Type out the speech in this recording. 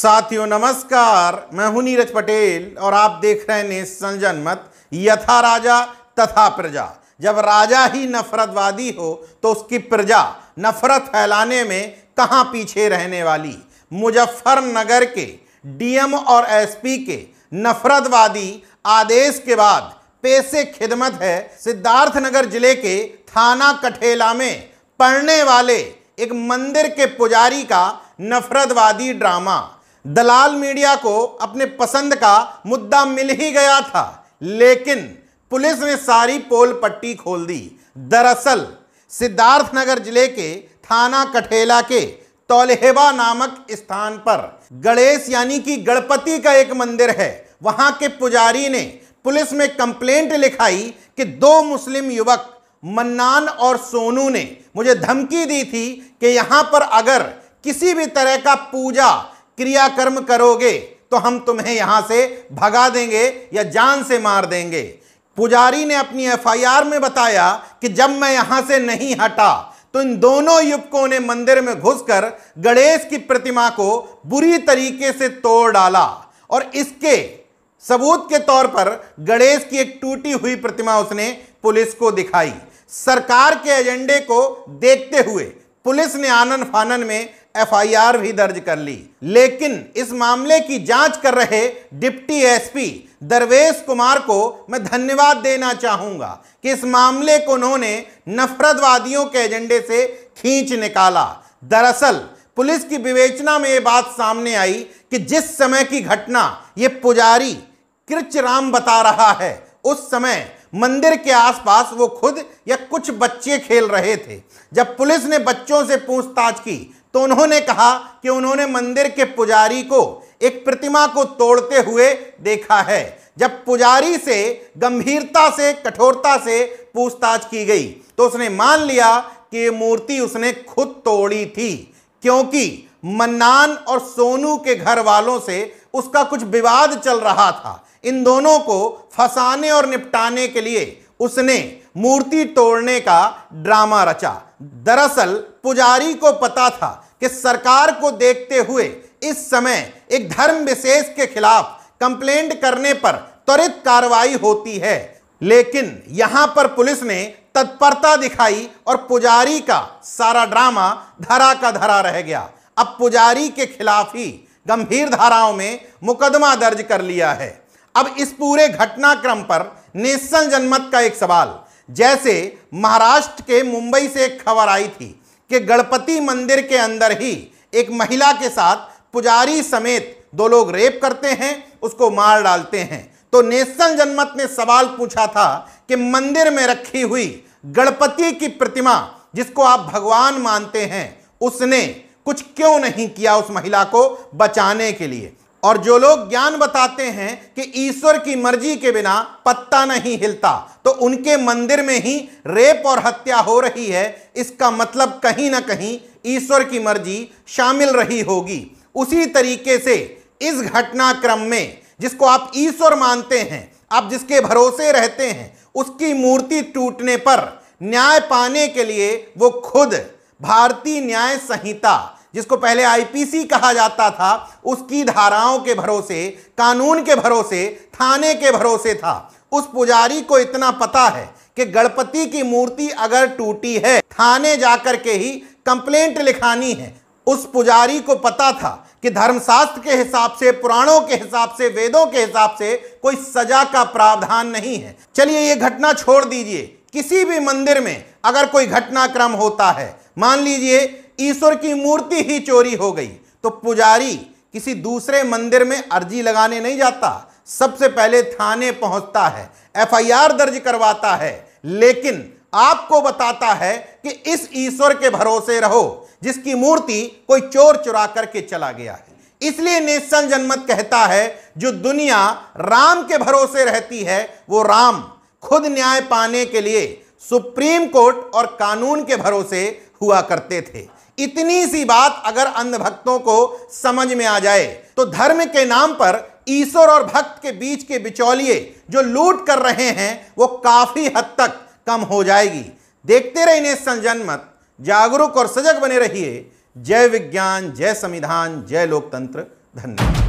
साथियों नमस्कार मैं हूं नीरज पटेल और आप देख रहे हैं संजन मत यथा राजा तथा प्रजा जब राजा ही नफरतवादी हो तो उसकी प्रजा नफरत फैलाने में कहाँ पीछे रहने वाली मुजफ्फरनगर के डीएम और एसपी के नफरतवादी आदेश के बाद पेशे खिदमत है सिद्धार्थनगर जिले के थाना कठेला में पढ़ने वाले एक मंदिर के पुजारी का नफरतवादी ड्रामा दलाल मीडिया को अपने पसंद का मुद्दा मिल ही गया था लेकिन पुलिस ने सारी पोल पट्टी खोल दी दरअसल सिद्धार्थनगर जिले के थाना कठेला के तोलहेबा नामक स्थान पर गणेश यानी कि गणपति का एक मंदिर है वहां के पुजारी ने पुलिस में कंप्लेंट लिखाई कि दो मुस्लिम युवक मन्नान और सोनू ने मुझे धमकी दी थी कि यहां पर अगर किसी भी तरह का पूजा क्रियाकर्म करोगे तो हम तुम्हें यहां से भगा देंगे या जान से मार देंगे पुजारी ने अपनी एफआईआर में बताया कि जब मैं यहां से नहीं हटा तो इन दोनों युवकों ने मंदिर में घुसकर गणेश की प्रतिमा को बुरी तरीके से तोड़ डाला और इसके सबूत के तौर पर गणेश की एक टूटी हुई प्रतिमा उसने पुलिस को दिखाई सरकार के एजेंडे को देखते हुए पुलिस ने आनन फानन में एफआईआर भी दर्ज कर ली लेकिन इस मामले की जांच कर रहे डिप्टी एसपी दरवेश कुमार को मैं धन्यवाद देना चाहूंगा कि इस मामले को उन्होंने नफरतवादियों के एजेंडे से खींच निकाला दरअसल पुलिस की विवेचना में ये बात सामने आई कि जिस समय की घटना ये पुजारी कृच राम बता रहा है उस समय मंदिर के आसपास वो खुद या कुछ बच्चे खेल रहे थे जब पुलिस ने बच्चों से पूछताछ की तो उन्होंने कहा कि उन्होंने मंदिर के पुजारी को एक प्रतिमा को तोड़ते हुए देखा है जब पुजारी से गंभीरता से कठोरता से पूछताछ की गई तो उसने मान लिया कि ये मूर्ति उसने खुद तोड़ी थी क्योंकि मन्नान और सोनू के घर वालों से उसका कुछ विवाद चल रहा था इन दोनों को फंसाने और निपटाने के लिए उसने मूर्ति तोड़ने का ड्रामा रचा दरअसल पुजारी को पता था कि सरकार को देखते हुए इस समय एक धर्म विशेष के खिलाफ कंप्लेंट करने पर त्वरित कार्रवाई होती है लेकिन यहां पर पुलिस ने तत्परता दिखाई और पुजारी का सारा ड्रामा धरा का धरा रह गया अब पुजारी के खिलाफ ही गंभीर धाराओं में मुकदमा दर्ज कर लिया है अब इस पूरे घटनाक्रम पर नेशनल जनमत का एक सवाल जैसे महाराष्ट्र के मुंबई से एक खबर आई थी कि गणपति मंदिर के अंदर ही एक महिला के साथ पुजारी समेत दो लोग रेप करते हैं उसको मार डालते हैं तो नेशनल जनमत ने सवाल पूछा था कि मंदिर में रखी हुई गणपति की प्रतिमा जिसको आप भगवान मानते हैं उसने कुछ क्यों नहीं किया उस महिला को बचाने के लिए और जो लोग ज्ञान बताते हैं कि ईश्वर की मर्जी के बिना पत्ता नहीं हिलता तो उनके मंदिर में ही रेप और हत्या हो रही है इसका मतलब कहीं ना कहीं ईश्वर की मर्जी शामिल रही होगी उसी तरीके से इस घटनाक्रम में जिसको आप ईश्वर मानते हैं आप जिसके भरोसे रहते हैं उसकी मूर्ति टूटने पर न्याय पाने के लिए वो खुद भारतीय न्याय संहिता जिसको पहले आईपीसी कहा जाता था उसकी धाराओं के भरोसे कानून के भरोसे थाने के भरोसे था उस पुजारी को इतना पता है कि गणपति की मूर्ति अगर टूटी है थाने जाकर के ही कंप्लेंट लिखानी है उस पुजारी को पता था कि धर्मशास्त्र के हिसाब से पुराणों के हिसाब से वेदों के हिसाब से कोई सजा का प्रावधान नहीं है चलिए ये घटना छोड़ दीजिए किसी भी मंदिर में अगर कोई घटनाक्रम होता है मान लीजिए ईश्वर की मूर्ति ही चोरी हो गई तो पुजारी किसी दूसरे मंदिर में अर्जी लगाने नहीं जाता सबसे पहले थाने पहुंचता है एफआईआर दर्ज करवाता है लेकिन आपको बताता है कि इस ईश्वर के भरोसे रहो जिसकी मूर्ति कोई चोर चुरा करके चला गया है इसलिए नेशन जनमत कहता है जो दुनिया राम के भरोसे रहती है वो राम खुद न्याय पाने के लिए सुप्रीम कोर्ट और कानून के भरोसे हुआ करते थे इतनी सी बात अगर अंधभक्तों को समझ में आ जाए तो धर्म के नाम पर ईश्वर और भक्त के बीच के बिचौलिए जो लूट कर रहे हैं वो काफी हद तक कम हो जाएगी देखते रहिए संजन मत जागरूक और सजग बने रहिए जय विज्ञान जय संविधान जय लोकतंत्र धन्यवाद